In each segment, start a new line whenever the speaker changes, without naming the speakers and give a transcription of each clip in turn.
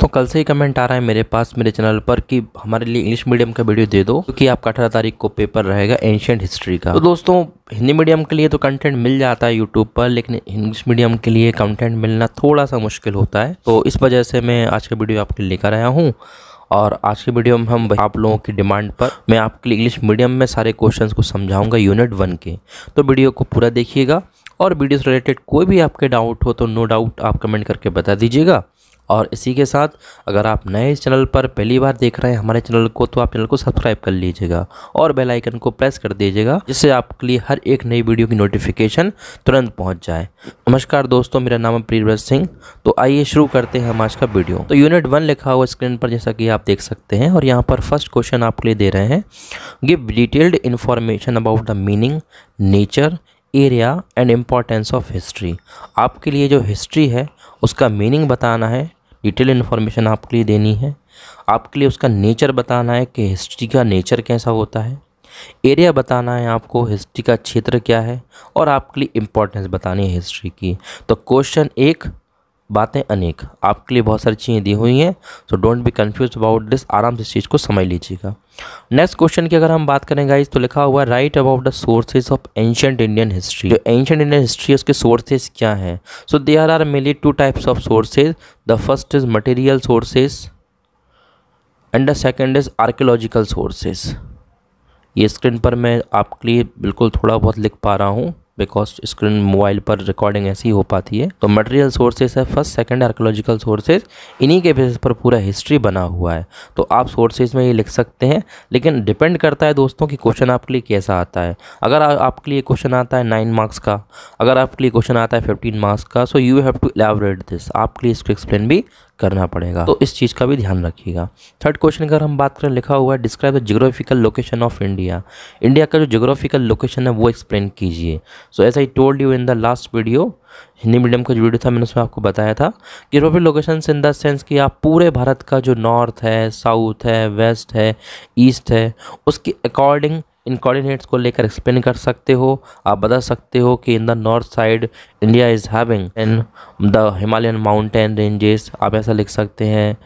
तो कल से ही कमेंट आ रहा है मेरे पास मेरे चैनल पर कि हमारे लिए इंग्लिश मीडियम का वीडियो दे दो क्योंकि आपका अठारह तारीख को पेपर रहेगा एंशियंट हिस्ट्री का तो दोस्तों हिंदी मीडियम के लिए तो कंटेंट मिल जाता है यूट्यूब पर लेकिन इंग्लिश मीडियम के लिए कंटेंट मिलना थोड़ा सा मुश्किल होता है तो इस वजह से मैं आज का वीडियो आपके लिए लेकर आया हूँ और आज के वीडियो में हम आप लोगों की डिमांड पर मैं आपके लिए इंग्लिश मीडियम में सारे क्वेश्चंस को समझाऊंगा यूनिट वन के तो वीडियो को पूरा देखिएगा और वीडियो से रिलेटेड कोई भी आपके डाउट हो तो नो डाउट आप कमेंट करके बता दीजिएगा और इसी के साथ अगर आप नए इस चैनल पर पहली बार देख रहे हैं हमारे चैनल को तो आप चैनल को सब्सक्राइब कर लीजिएगा और बेल आइकन को प्रेस कर दीजिएगा जिससे आपके लिए हर एक नई वीडियो की नोटिफिकेशन तुरंत पहुंच जाए नमस्कार दोस्तों मेरा नाम है प्रीव्रत सिंह तो आइए शुरू करते हैं हम आज का वीडियो तो यूनिट वन लिखा हुआ स्क्रीन पर जैसा कि आप देख सकते हैं और यहाँ पर फर्स्ट क्वेश्चन आपके लिए दे रहे हैं give detailed information about the meaning nature area and importance of history आपके लिए जो हिस्ट्री है उसका मीनिंग बताना है डिटेल इन्फॉर्मेशन आपके लिए देनी है आपके लिए उसका नेचर बताना है कि हिस्ट्री का नेचर कैसा होता है एरिया बताना है आपको हिस्ट्री का क्षेत्र क्या है और आपके लिए इम्पोर्टेंस बतानी है हिस्ट्री की तो क्वेश्चन एक बातें अनेक आपके लिए बहुत सारी चीज़ें दी हुई हैं so don't be confuse about this आराम से इस चीज़ को समझ लीजिएगा नेक्स्ट क्वेश्चन की अगर हम बात करें गाइस तो लिखा हुआ write about the sources of ancient Indian history जो एंशंट इंडियन हिस्ट्री है उसके सोर्सेज क्या हैं so they are mainly two types of sources the first is material sources and the second is archaeological sources ये screen पर मैं आपके लिए बिल्कुल थोड़ा बहुत लिख पा रहा हूँ बिकॉज स्क्रीन मोबाइल पर रिकॉर्डिंग ऐसी हो पाती है तो मटेरियल सोर्सेज है फर्स्ट सेकंड आर्कोलॉजिकल सोर्सेज इन्हीं के बेसिस पर पूरा हिस्ट्री बना हुआ है तो आप सोर्सेज में ये लिख सकते हैं लेकिन डिपेंड करता है दोस्तों कि क्वेश्चन आपके लिए कैसा आता है अगर आपके लिए क्वेश्चन आता है नाइन मार्क्स का अगर आपके लिए क्वेश्चन आता है फिफ्टीन मार्क्स का so you have to elaborate this आपके लिए इसको एक्सप्लेन भी करना पड़ेगा तो इस चीज़ का भी ध्यान रखिएगा थर्ड क्वेश्चन अगर हम बात करें लिखा हुआ है describe the geographical location of India India का जो जोग्राफिकल लोकेशन है वो एक्सप्लेन कीजिए so as I told you in the last video Hindi medium का जो वीडियो था मैंने उसमें आपको बताया था geographical location in the sense कि आप पूरे भारत का जो नॉर्थ है साउथ है वेस्ट है ईस्ट है उसके अकॉर्डिंग इन कोऑर्डिनेट्स को लेकर एक्सप्लेन कर सकते हो आप बता सकते हो कि in the north side India is having in the Himalayan mountain ranges आप ऐसा लिख सकते हैं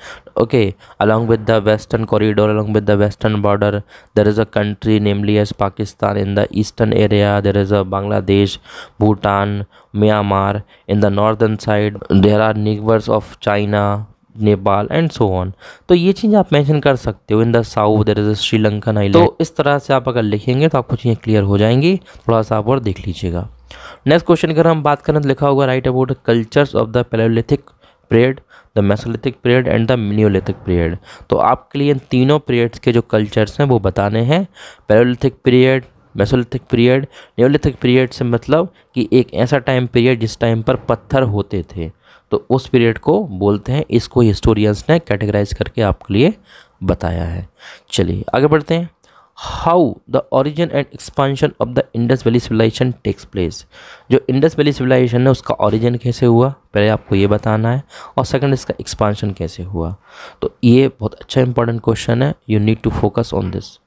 okay along with the western corridor along with the western border there is a country namely as Pakistan in the eastern area there is a Bangladesh Bhutan Myanmar in the northern side there are neighbours of China Nepal and so on तो ये चीज़ आप mention कर सकते हो इन the south there is Sri Lankan island तो इस तरह से आप अगर लिखेंगे तो आपको चीज़ें क्लियर हो जाएंगी थोड़ा सा आप और देख लीजिएगा नेक्स्ट क्वेश्चन अगर हम बात करें तो लिखा होगा write about cultures of the palaeolithic period the mesolithic period and the neolithic period तो आपके लिए इन तीनों पीरियड्स के जो कल्चर्स हैं वो बताने हैं palaeolithic period mesolithic period neolithic period से मतलब कि एक ऐसा टाइम पीरियड जिस टाइम पर पत्थर होते थे तो उस पीरियड को बोलते हैं इसको हिस्टोरियंस ने कैटेगराइज करके आपके लिए बताया है चलिए आगे बढ़ते हैं how the origin and expansion of the Indus valley civilisation takes place जो इंडस वैली सिविलाइजेशन है उसका ऑरिजन कैसे हुआ पहले आपको ये बताना है और सेकंड इसका एक्सपांशन कैसे हुआ तो ये बहुत अच्छा इंपॉर्टेंट क्वेश्चन है you need to focus on this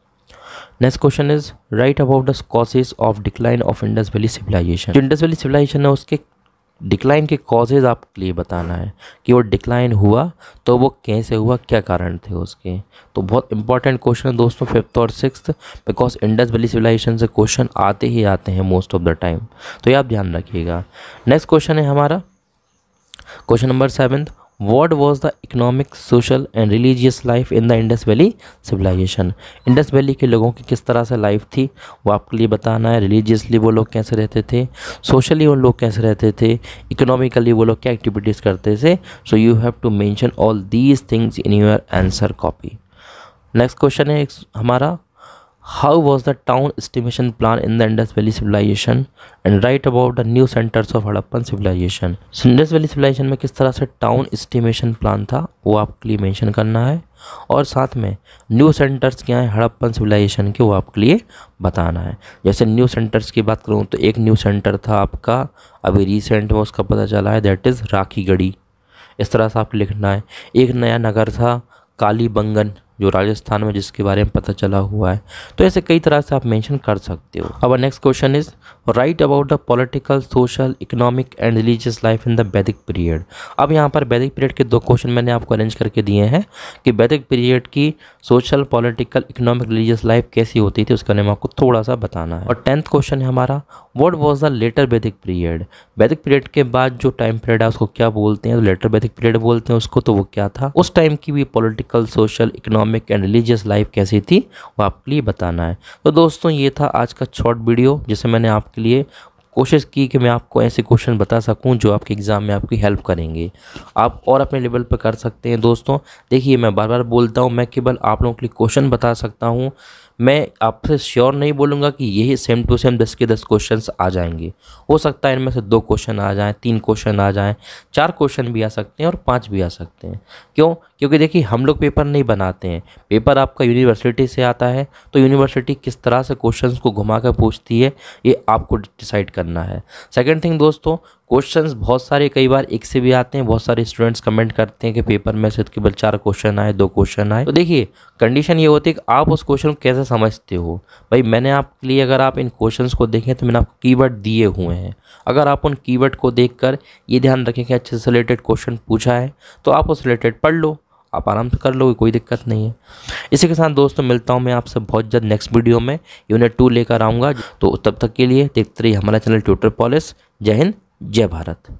next question is write about the causes of decline of Indus valley civilisation जो इंडस वैली सिविलाइजेशन है उसके डिक्लाइन के कॉजेज़ आप लिए बताना है कि वो डिक्लाइन हुआ तो वो कैसे हुआ क्या कारण थे उसके तो बहुत इंपॉर्टेंट क्वेश्चन है दोस्तों फिफ्थ और six because Indus valley civilisation से क्वेश्चन आते ही आते हैं मोस्ट ऑफ द टाइम तो ये आप ध्यान रखिएगा नेक्स्ट क्वेश्चन है हमारा question number seven what was the economic social and religious life in the Indus valley civilisation Indus valley के लोगों की किस तरह से लाइफ थी वो आपके लिए बताना है रिलीजियसली वो लोग कैसे रहते थे सोशली वो लोग कैसे रहते थे इकोनॉमिकली वो लोग क्या एक्टिविटीज़ करते थे so you have to mention all these things in your answer copy next question है हमारा how was the town estimation plan in the Indus Valley civilization and write about the new centers of Harappan civilization. So Indus Valley civilization में किस तरह से town estimation plan था वो आपके लिए mention करना है और साथ में न्यू सेंटर्स क्या हैं हड़प्पन सिविलाइजेशन के वो आपके लिए बताना है जैसे न्यू सेंटर्स की बात करूँ तो एक न्यू सेंटर था आपका अभी रिसेंट में उसका पता चला है दैट इज़ राखी गढ़ी इस तरह से आपको लिखना है एक नया नगर था काली बंगन जो राजस्थान में जिसके बारे में पता चला हुआ है तो ऐसे कई तरह से आप मेंशन कर सकते हो अब next question is write about the political social economic and religious life in the Vedic period अब यहाँ पर वैदिक पीरियड के दो क्वेश्चन मैंने आपको अरेंज करके दिए हैं कि वैदिक पीरियड की social political economic religious life कैसी होती थी उसके बारे में आपको थोड़ा सा बताना है और टेंथ क्वेश्चन है हमारा what was the later Vedic period Vedic period के बाद जो टाइम पीरियड है उसको क्या बोलते हैं तो लेटर वैदिक पीरियड बोलते हैं उसको तो वो क्या था उस टाइम की भी political social economic and religious life कैसी थी वो आपके लिए बताना है तो दोस्तों ये था आज का शॉर्ट वीडियो जिसे मैंने आपके लिए कोशिश की कि मैं आपको ऐसे क्वेश्चन बता सकूं जो आपके एग्ज़ाम में आपकी हेल्प करेंगे आप और अपने लेवल पर कर सकते हैं दोस्तों देखिए मैं बार बार बोलता हूं मैं केवल आप लोगों के लिए क्वेश्चन बता सकता हूं मैं आपसे श्योर नहीं बोलूँगा कि यही सेम टू सेम दस के दस क्वेश्चन आ जाएंगे हो सकता है इनमें से दो क्वेश्चन आ जाएँ तीन क्वेश्चन आ जाएँ चार क्वेश्चन भी आ सकते हैं और पाँच भी आ सकते हैं क्यों क्योंकि देखिए हम लोग पेपर नहीं बनाते हैं पेपर आपका यूनिवर्सिटी से आता है तो यूनिवर्सिटी किस तरह से क्वेश्चन को घुमा कर पूछती है ये आपको डिसाइड करना है सेकंड थिंग दोस्तों क्वेश्चंस बहुत सारे कई बार एक से भी आते हैं बहुत सारे स्टूडेंट्स कमेंट करते हैं कि पेपर में से केवल चार क्वेश्चन आए दो क्वेश्चन आए तो देखिए कंडीशन ये होती है कि आप उस क्वेश्चन को कैसे समझते हो भाई मैंने आपके लिए अगर आप इन क्वेश्चन को देखें तो मैंने आपको की दिए हुए हैं अगर आप उन की को देखकर ये ध्यान रखें कि अच्छे से रिलेटेड क्वेश्चन पूछा है तो आप उस रिलेटेड पढ़ लो आप आराम से कर लोगे कोई दिक्कत नहीं है इसी के साथ दोस्तों मिलता हूँ मैं आपसे बहुत जल्द नेक्स्ट वीडियो में यूनिट टू लेकर आऊँगा तो तब तक के लिए देखते रहिए हमारा चैनल ट्विटर पॉलिस जय हिंद जय भारत